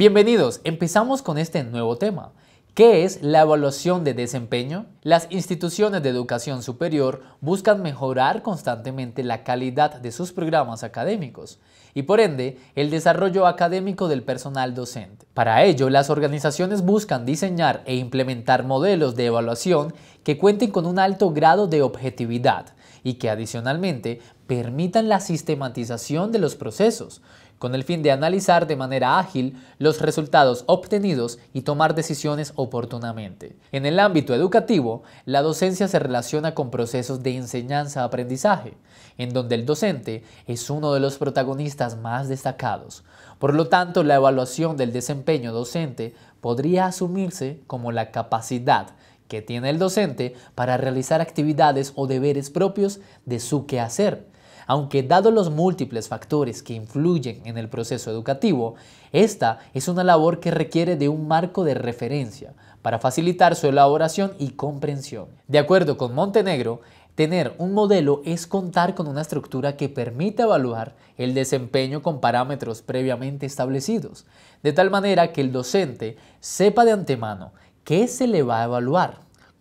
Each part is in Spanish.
Bienvenidos, empezamos con este nuevo tema, ¿Qué es la evaluación de desempeño. Las instituciones de educación superior buscan mejorar constantemente la calidad de sus programas académicos y por ende el desarrollo académico del personal docente. Para ello, las organizaciones buscan diseñar e implementar modelos de evaluación que cuenten con un alto grado de objetividad y que adicionalmente permitan la sistematización de los procesos, con el fin de analizar de manera ágil los resultados obtenidos y tomar decisiones oportunamente. En el ámbito educativo, la docencia se relaciona con procesos de enseñanza-aprendizaje, en donde el docente es uno de los protagonistas más destacados. Por lo tanto, la evaluación del desempeño docente podría asumirse como la capacidad que tiene el docente para realizar actividades o deberes propios de su quehacer. Aunque dado los múltiples factores que influyen en el proceso educativo, esta es una labor que requiere de un marco de referencia para facilitar su elaboración y comprensión. De acuerdo con Montenegro, Tener un modelo es contar con una estructura que permita evaluar el desempeño con parámetros previamente establecidos, de tal manera que el docente sepa de antemano ¿Qué se le va a evaluar?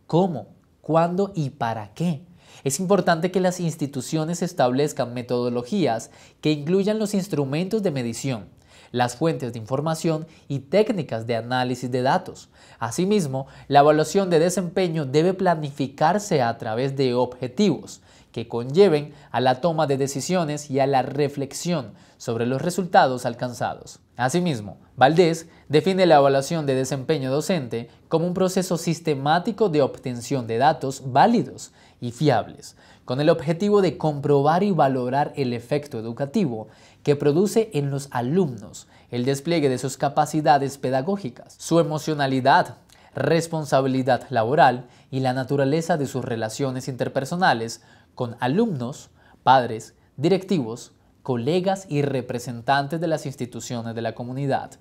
¿Cómo? ¿Cuándo y para qué? Es importante que las instituciones establezcan metodologías que incluyan los instrumentos de medición, las fuentes de información y técnicas de análisis de datos. Asimismo, la evaluación de desempeño debe planificarse a través de objetivos, que conlleven a la toma de decisiones y a la reflexión sobre los resultados alcanzados. Asimismo, Valdés define la evaluación de desempeño docente como un proceso sistemático de obtención de datos válidos y fiables, con el objetivo de comprobar y valorar el efecto educativo que produce en los alumnos el despliegue de sus capacidades pedagógicas, su emocionalidad responsabilidad laboral y la naturaleza de sus relaciones interpersonales con alumnos, padres, directivos, colegas y representantes de las instituciones de la comunidad.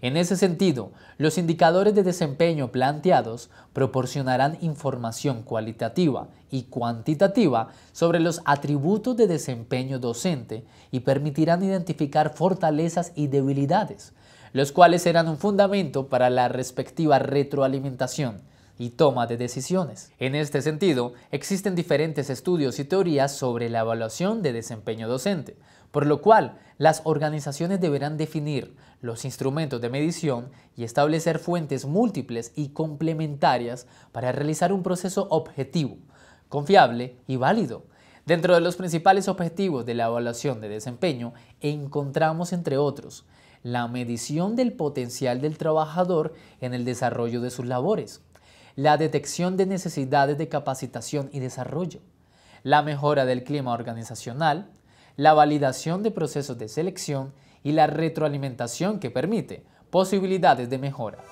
En ese sentido, los indicadores de desempeño planteados proporcionarán información cualitativa y cuantitativa sobre los atributos de desempeño docente y permitirán identificar fortalezas y debilidades, los cuales serán un fundamento para la respectiva retroalimentación y toma de decisiones. En este sentido, existen diferentes estudios y teorías sobre la evaluación de desempeño docente, por lo cual las organizaciones deberán definir los instrumentos de medición y establecer fuentes múltiples y complementarias para realizar un proceso objetivo, confiable y válido. Dentro de los principales objetivos de la evaluación de desempeño encontramos, entre otros, la medición del potencial del trabajador en el desarrollo de sus labores, la detección de necesidades de capacitación y desarrollo, la mejora del clima organizacional, la validación de procesos de selección y la retroalimentación que permite posibilidades de mejora.